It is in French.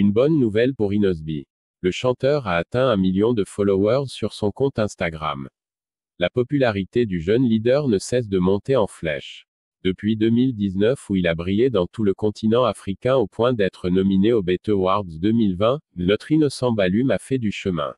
Une bonne nouvelle pour Inosby. Le chanteur a atteint un million de followers sur son compte Instagram. La popularité du jeune leader ne cesse de monter en flèche. Depuis 2019 où il a brillé dans tout le continent africain au point d'être nominé au BET Awards 2020, notre innocent Balum a fait du chemin.